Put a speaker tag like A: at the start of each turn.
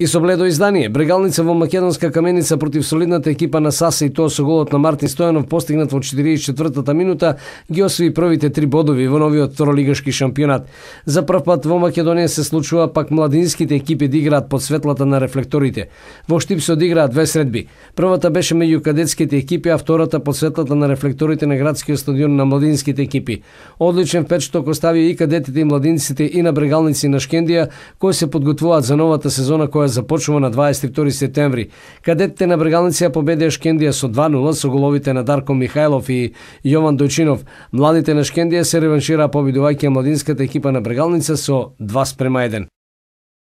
A: И со бледо издание, брегалница во македонска каменица против солидната екипа на САСА и тоа со голот на Мартин Стојанов постигнат во 44-та минута, ги освои првите три бодови во новиот второлигашки шампионат. За прв пат во Македонија се случува пак младинските екипи да играат под светлата на рефлекторите. Во Штип се одиграат две средби. Првата беше меѓу кадетските екипи, а втората под светлата на рефлекторите на градскиот стадион на младинските екипи. Одличен впечаток остави и кадетите и младинците и на брегалници на Шкендија кои се подготвуваат за новата сезона која започнува на 22 септември. Кадетите на Брегалници ја победија Шкендија со 2-0 со головите на Дарко Михајлов и Јован Дојчинов. Младите на Шкендија се реваншираа победувајќи младинската екипа на Брегалница со 2 спрема 1.